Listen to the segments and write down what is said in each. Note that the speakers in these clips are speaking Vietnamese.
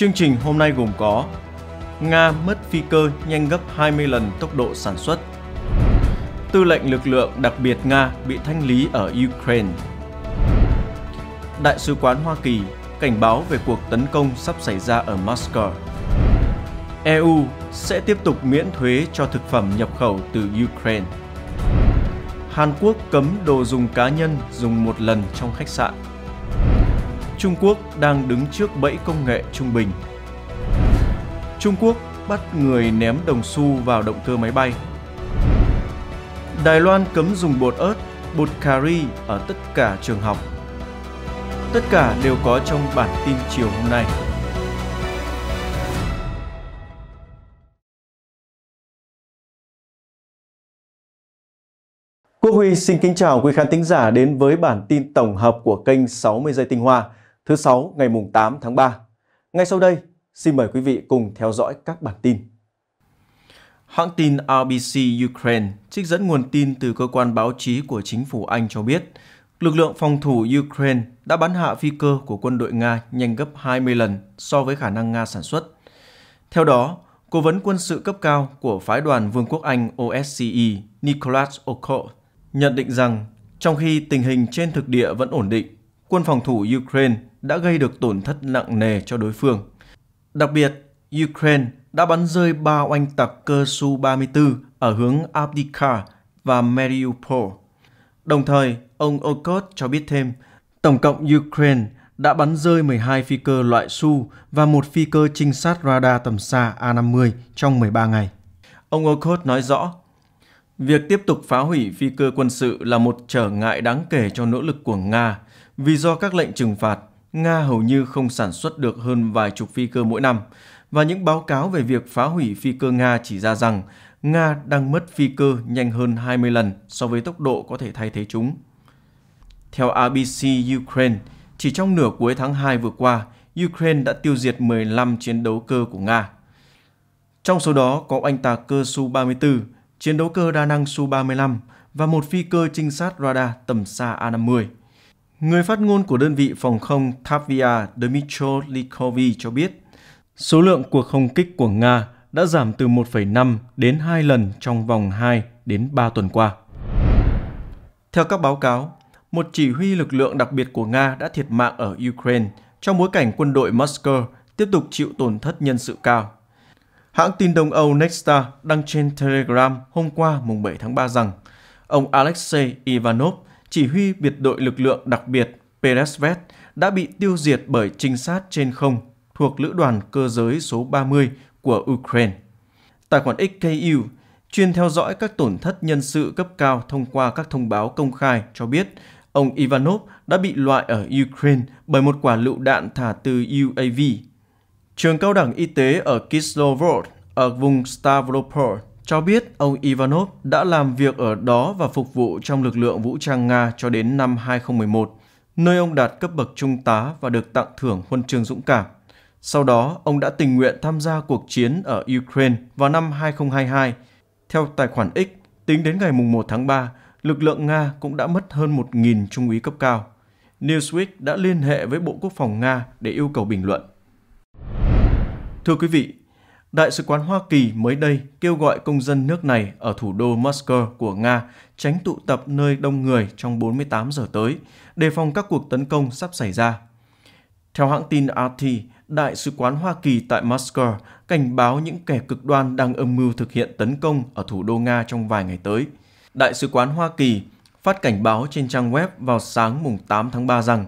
Chương trình hôm nay gồm có Nga mất phi cơ nhanh gấp 20 lần tốc độ sản xuất Tư lệnh lực lượng đặc biệt Nga bị thanh lý ở Ukraine Đại sứ quán Hoa Kỳ cảnh báo về cuộc tấn công sắp xảy ra ở Moscow EU sẽ tiếp tục miễn thuế cho thực phẩm nhập khẩu từ Ukraine Hàn Quốc cấm đồ dùng cá nhân dùng một lần trong khách sạn Trung Quốc đang đứng trước bẫy công nghệ trung bình. Trung Quốc bắt người ném đồng xu vào động cơ máy bay. Đài Loan cấm dùng bột ớt, bột cà ri ở tất cả trường học. Tất cả đều có trong bản tin chiều hôm nay. Quốc Huy xin kính chào quý khán thính giả đến với bản tin tổng hợp của kênh 60 giây tinh hoa thứ Sáu ngày mùng 8 tháng 3. Ngay sau đây, xin mời quý vị cùng theo dõi các bản tin. Hãng tin RBC Ukraine trích dẫn nguồn tin từ cơ quan báo chí của chính phủ Anh cho biết, lực lượng phòng thủ Ukraine đã bắn hạ phi cơ của quân đội Nga nhanh gấp 20 lần so với khả năng Nga sản xuất. Theo đó, Cố vấn quân sự cấp cao của Phái đoàn Vương quốc Anh OSCE Nicholas O'Connell nhận định rằng trong khi tình hình trên thực địa vẫn ổn định, quân phòng thủ Ukraine đã gây được tổn thất nặng nề cho đối phương. Đặc biệt, Ukraine đã bắn rơi ba oanh tạc cơ su 34 ở hướng Abdika và Mariupol. Đồng thời, ông Okot cho biết thêm, tổng cộng Ukraine đã bắn rơi 12 phi cơ loại Su và một phi cơ trinh sát radar tầm xa A-50 trong 13 ngày. Ông Okot nói rõ, Việc tiếp tục phá hủy phi cơ quân sự là một trở ngại đáng kể cho nỗ lực của Nga vì do các lệnh trừng phạt Nga hầu như không sản xuất được hơn vài chục phi cơ mỗi năm, và những báo cáo về việc phá hủy phi cơ Nga chỉ ra rằng Nga đang mất phi cơ nhanh hơn 20 lần so với tốc độ có thể thay thế chúng. Theo ABC Ukraine, chỉ trong nửa cuối tháng 2 vừa qua, Ukraine đã tiêu diệt 15 chiến đấu cơ của Nga. Trong số đó có oanh tạc cơ Su-34, chiến đấu cơ đa năng Su-35 và một phi cơ trinh sát radar tầm xa A-50. Người phát ngôn của đơn vị phòng không Tavia Dmitro Likovi cho biết, số lượng cuộc không kích của Nga đã giảm từ 1,5 đến 2 lần trong vòng 2 đến 3 tuần qua. Theo các báo cáo, một chỉ huy lực lượng đặc biệt của Nga đã thiệt mạng ở Ukraine trong bối cảnh quân đội Moscow tiếp tục chịu tổn thất nhân sự cao. Hãng tin Đông Âu Nexstar đăng trên Telegram hôm qua mùng 7 tháng 3 rằng ông Alexei Ivanov, chỉ huy biệt đội lực lượng đặc biệt Peresvet đã bị tiêu diệt bởi trinh sát trên không thuộc lữ đoàn cơ giới số 30 của Ukraine. Tài khoản XKU chuyên theo dõi các tổn thất nhân sự cấp cao thông qua các thông báo công khai cho biết ông Ivanov đã bị loại ở Ukraine bởi một quả lựu đạn thả từ UAV. Trường cao đẳng y tế ở Kislovodsk ở vùng Stavropol cho biết ông Ivanov đã làm việc ở đó và phục vụ trong lực lượng vũ trang Nga cho đến năm 2011, nơi ông đạt cấp bậc trung tá và được tặng thưởng huân chương dũng cảm. Sau đó, ông đã tình nguyện tham gia cuộc chiến ở Ukraine vào năm 2022. Theo tài khoản X, tính đến ngày 1 tháng 3, lực lượng Nga cũng đã mất hơn 1.000 trung úy cấp cao. Newsweek đã liên hệ với Bộ Quốc phòng Nga để yêu cầu bình luận. Thưa quý vị, Đại sứ quán Hoa Kỳ mới đây kêu gọi công dân nước này ở thủ đô Moscow của Nga tránh tụ tập nơi đông người trong 48 giờ tới, đề phòng các cuộc tấn công sắp xảy ra. Theo hãng tin RT, Đại sứ quán Hoa Kỳ tại Moscow cảnh báo những kẻ cực đoan đang âm mưu thực hiện tấn công ở thủ đô Nga trong vài ngày tới. Đại sứ quán Hoa Kỳ phát cảnh báo trên trang web vào sáng mùng 8 tháng 3 rằng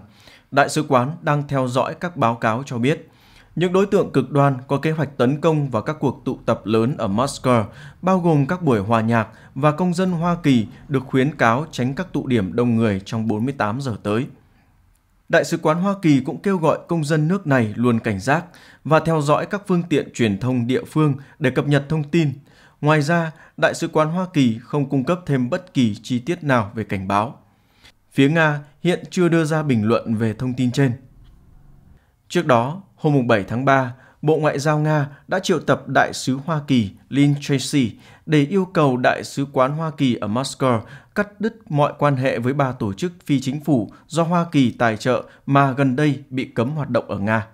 Đại sứ quán đang theo dõi các báo cáo cho biết – những đối tượng cực đoan có kế hoạch tấn công vào các cuộc tụ tập lớn ở Moscow, bao gồm các buổi hòa nhạc và công dân Hoa Kỳ được khuyến cáo tránh các tụ điểm đông người trong 48 giờ tới. Đại sứ quán Hoa Kỳ cũng kêu gọi công dân nước này luôn cảnh giác và theo dõi các phương tiện truyền thông địa phương để cập nhật thông tin. Ngoài ra, Đại sứ quán Hoa Kỳ không cung cấp thêm bất kỳ chi tiết nào về cảnh báo. Phía Nga hiện chưa đưa ra bình luận về thông tin trên. Trước đó, Hôm 7 tháng 3, Bộ Ngoại giao Nga đã triệu tập Đại sứ Hoa Kỳ Lynn Tracy để yêu cầu Đại sứ quán Hoa Kỳ ở Moscow cắt đứt mọi quan hệ với ba tổ chức phi chính phủ do Hoa Kỳ tài trợ mà gần đây bị cấm hoạt động ở Nga.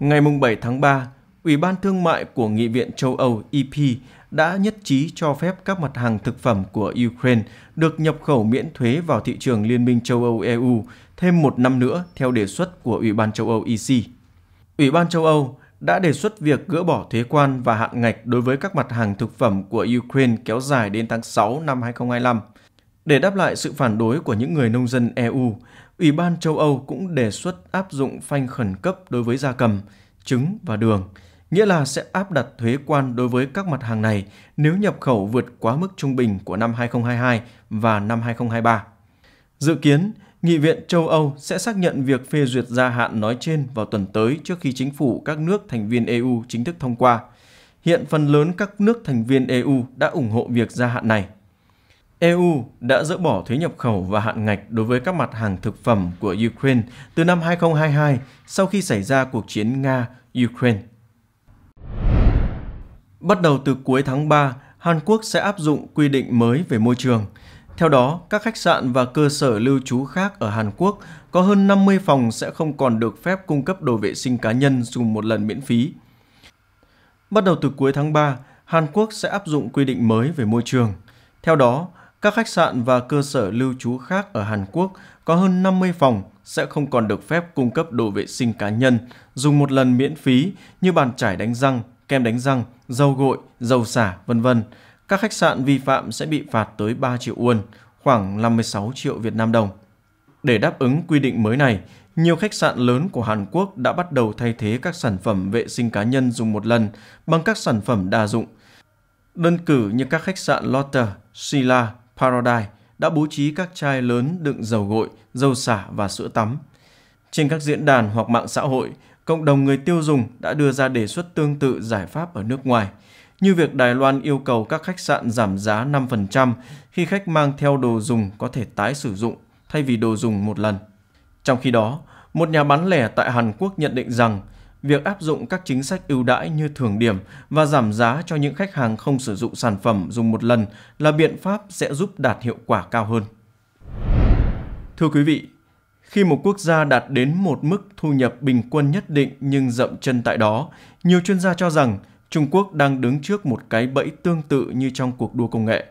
Ngày 7 tháng 3, Ủy ban Thương mại của Nghị viện châu Âu EP đã nhất trí cho phép các mặt hàng thực phẩm của Ukraine được nhập khẩu miễn thuế vào thị trường Liên minh châu Âu EU thêm một năm nữa theo đề xuất của Ủy ban châu Âu EC. Ủy ban châu Âu đã đề xuất việc gỡ bỏ thuế quan và hạn ngạch đối với các mặt hàng thực phẩm của Ukraine kéo dài đến tháng 6 năm 2025. Để đáp lại sự phản đối của những người nông dân EU, Ủy ban châu Âu cũng đề xuất áp dụng phanh khẩn cấp đối với gia cầm, trứng và đường, nghĩa là sẽ áp đặt thuế quan đối với các mặt hàng này nếu nhập khẩu vượt quá mức trung bình của năm 2022 và năm 2023. Dự kiến, Nghị viện châu Âu sẽ xác nhận việc phê duyệt gia hạn nói trên vào tuần tới trước khi chính phủ các nước thành viên EU chính thức thông qua. Hiện phần lớn các nước thành viên EU đã ủng hộ việc gia hạn này. EU đã dỡ bỏ thuế nhập khẩu và hạn ngạch đối với các mặt hàng thực phẩm của Ukraine từ năm 2022 sau khi xảy ra cuộc chiến Nga-Ukraine. Bắt đầu từ cuối tháng 3, Hàn Quốc sẽ áp dụng quy định mới về môi trường – theo đó, các khách sạn và cơ sở lưu trú khác ở Hàn Quốc có hơn 50 phòng sẽ không còn được phép cung cấp đồ vệ sinh cá nhân dùng một lần miễn phí. Bắt đầu từ cuối tháng 3, Hàn Quốc sẽ áp dụng quy định mới về môi trường. Theo đó, các khách sạn và cơ sở lưu trú khác ở Hàn Quốc có hơn 50 phòng sẽ không còn được phép cung cấp đồ vệ sinh cá nhân dùng một lần miễn phí như bàn chải đánh răng, kem đánh răng, dầu gội, dầu xả, vân vân các khách sạn vi phạm sẽ bị phạt tới 3 triệu won, khoảng 56 triệu Việt Nam đồng. Để đáp ứng quy định mới này, nhiều khách sạn lớn của Hàn Quốc đã bắt đầu thay thế các sản phẩm vệ sinh cá nhân dùng một lần bằng các sản phẩm đa dụng. Đơn cử như các khách sạn Lotte, Sila, Paradise đã bố trí các chai lớn đựng dầu gội, dầu xả và sữa tắm. Trên các diễn đàn hoặc mạng xã hội, cộng đồng người tiêu dùng đã đưa ra đề xuất tương tự giải pháp ở nước ngoài – như việc Đài Loan yêu cầu các khách sạn giảm giá 5% khi khách mang theo đồ dùng có thể tái sử dụng thay vì đồ dùng một lần. Trong khi đó, một nhà bán lẻ tại Hàn Quốc nhận định rằng việc áp dụng các chính sách ưu đãi như thưởng điểm và giảm giá cho những khách hàng không sử dụng sản phẩm dùng một lần là biện pháp sẽ giúp đạt hiệu quả cao hơn. Thưa quý vị, khi một quốc gia đạt đến một mức thu nhập bình quân nhất định nhưng dậm chân tại đó, nhiều chuyên gia cho rằng Trung Quốc đang đứng trước một cái bẫy tương tự như trong cuộc đua công nghệ.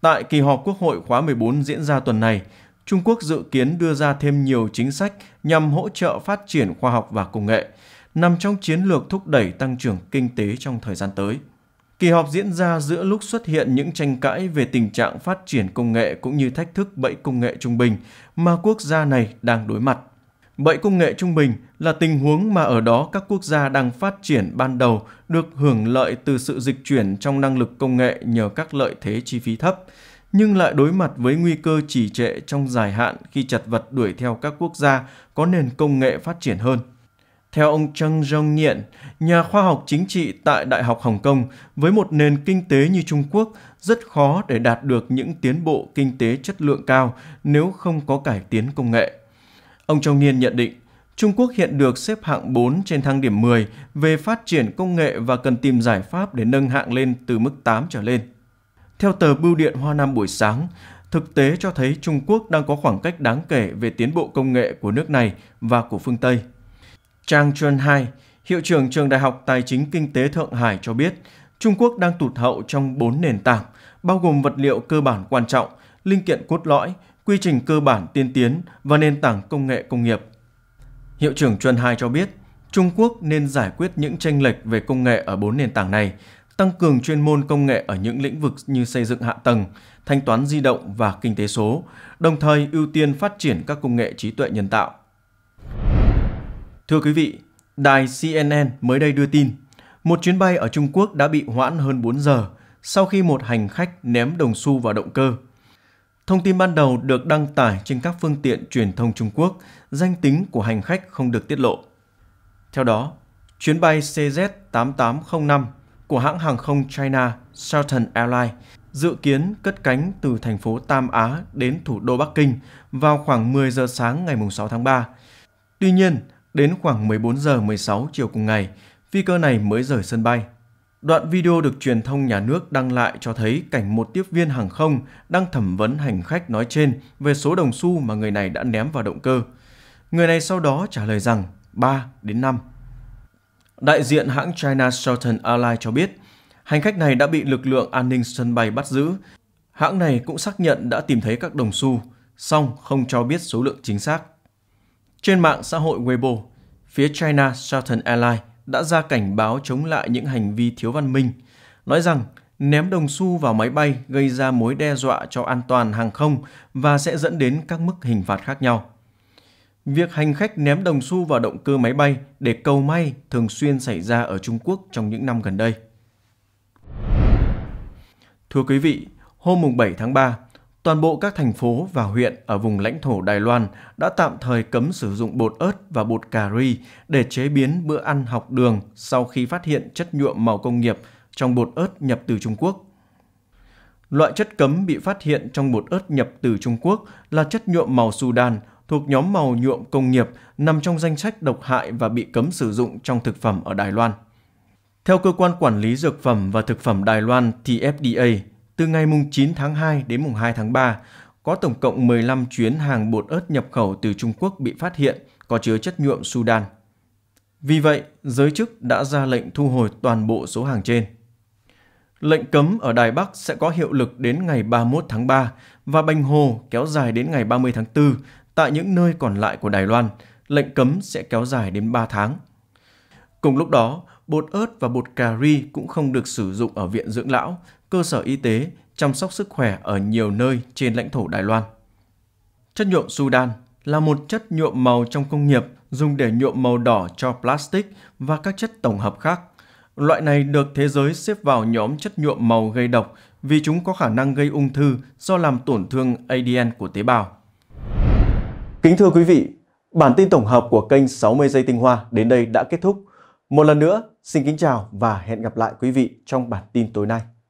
Tại kỳ họp Quốc hội khóa 14 diễn ra tuần này, Trung Quốc dự kiến đưa ra thêm nhiều chính sách nhằm hỗ trợ phát triển khoa học và công nghệ, nằm trong chiến lược thúc đẩy tăng trưởng kinh tế trong thời gian tới. Kỳ họp diễn ra giữa lúc xuất hiện những tranh cãi về tình trạng phát triển công nghệ cũng như thách thức bẫy công nghệ trung bình mà quốc gia này đang đối mặt. Bẫy công nghệ trung bình là tình huống mà ở đó các quốc gia đang phát triển ban đầu được hưởng lợi từ sự dịch chuyển trong năng lực công nghệ nhờ các lợi thế chi phí thấp, nhưng lại đối mặt với nguy cơ trì trệ trong dài hạn khi chặt vật đuổi theo các quốc gia có nền công nghệ phát triển hơn. Theo ông Trang Jong Nhiện, nhà khoa học chính trị tại Đại học Hồng Kông, với một nền kinh tế như Trung Quốc, rất khó để đạt được những tiến bộ kinh tế chất lượng cao nếu không có cải tiến công nghệ. Ông Trong Niên nhận định, Trung Quốc hiện được xếp hạng 4 trên thang điểm 10 về phát triển công nghệ và cần tìm giải pháp để nâng hạng lên từ mức 8 trở lên. Theo tờ Bưu điện Hoa Nam buổi sáng, thực tế cho thấy Trung Quốc đang có khoảng cách đáng kể về tiến bộ công nghệ của nước này và của phương Tây. Trang Chun Hai, Hiệu trưởng Trường Đại học Tài chính Kinh tế Thượng Hải cho biết, Trung Quốc đang tụt hậu trong 4 nền tảng, bao gồm vật liệu cơ bản quan trọng, linh kiện cốt lõi, quy trình cơ bản tiên tiến và nền tảng công nghệ công nghiệp. Hiệu trưởng Chuân Hai cho biết, Trung Quốc nên giải quyết những tranh lệch về công nghệ ở bốn nền tảng này, tăng cường chuyên môn công nghệ ở những lĩnh vực như xây dựng hạ tầng, thanh toán di động và kinh tế số, đồng thời ưu tiên phát triển các công nghệ trí tuệ nhân tạo. Thưa quý vị, đài CNN mới đây đưa tin, một chuyến bay ở Trung Quốc đã bị hoãn hơn 4 giờ sau khi một hành khách ném đồng xu vào động cơ – Thông tin ban đầu được đăng tải trên các phương tiện truyền thông Trung Quốc, danh tính của hành khách không được tiết lộ. Theo đó, chuyến bay CZ8805 của hãng hàng không China Southern Airlines dự kiến cất cánh từ thành phố Tam Á đến thủ đô Bắc Kinh vào khoảng 10 giờ sáng ngày 6 tháng 3. Tuy nhiên, đến khoảng 14 giờ 16 chiều cùng ngày, phi cơ này mới rời sân bay. Đoạn video được truyền thông nhà nước đăng lại cho thấy cảnh một tiếp viên hàng không đang thẩm vấn hành khách nói trên về số đồng xu mà người này đã ném vào động cơ. Người này sau đó trả lời rằng 3 đến 5. Đại diện hãng China Southern Airlines cho biết, hành khách này đã bị lực lượng an ninh sân bay bắt giữ. Hãng này cũng xác nhận đã tìm thấy các đồng xu, song không cho biết số lượng chính xác. Trên mạng xã hội Weibo, phía China Southern Airlines đã ra cảnh báo chống lại những hành vi thiếu văn minh, nói rằng ném đồng xu vào máy bay gây ra mối đe dọa cho an toàn hàng không và sẽ dẫn đến các mức hình phạt khác nhau. Việc hành khách ném đồng xu vào động cơ máy bay để cầu may thường xuyên xảy ra ở Trung Quốc trong những năm gần đây. Thưa quý vị, hôm mùng 7 tháng 3, toàn bộ các thành phố và huyện ở vùng lãnh thổ Đài Loan đã tạm thời cấm sử dụng bột ớt và bột cà ri để chế biến bữa ăn học đường sau khi phát hiện chất nhuộm màu công nghiệp trong bột ớt nhập từ Trung Quốc. Loại chất cấm bị phát hiện trong bột ớt nhập từ Trung Quốc là chất nhuộm màu Sudan thuộc nhóm màu nhuộm công nghiệp nằm trong danh sách độc hại và bị cấm sử dụng trong thực phẩm ở Đài Loan. Theo cơ quan quản lý dược phẩm và thực phẩm Đài Loan thì FDA, từ ngày mùng 9 tháng 2 đến mùng 2 tháng 3, có tổng cộng 15 chuyến hàng bột ớt nhập khẩu từ Trung Quốc bị phát hiện có chứa chất nhuộm Sudan. Vì vậy, giới chức đã ra lệnh thu hồi toàn bộ số hàng trên. Lệnh cấm ở Đài Bắc sẽ có hiệu lực đến ngày 31 tháng 3 và Bành Hồ kéo dài đến ngày 30 tháng 4 tại những nơi còn lại của Đài Loan. Lệnh cấm sẽ kéo dài đến 3 tháng. Cùng lúc đó, bột ớt và bột cà ri cũng không được sử dụng ở viện dưỡng lão cơ sở y tế, chăm sóc sức khỏe ở nhiều nơi trên lãnh thổ Đài Loan. Chất nhuộm Sudan là một chất nhuộm màu trong công nghiệp dùng để nhuộm màu đỏ cho plastic và các chất tổng hợp khác. Loại này được thế giới xếp vào nhóm chất nhuộm màu gây độc vì chúng có khả năng gây ung thư do làm tổn thương ADN của tế bào. Kính thưa quý vị, bản tin tổng hợp của kênh 60 giây tinh hoa đến đây đã kết thúc. Một lần nữa, xin kính chào và hẹn gặp lại quý vị trong bản tin tối nay.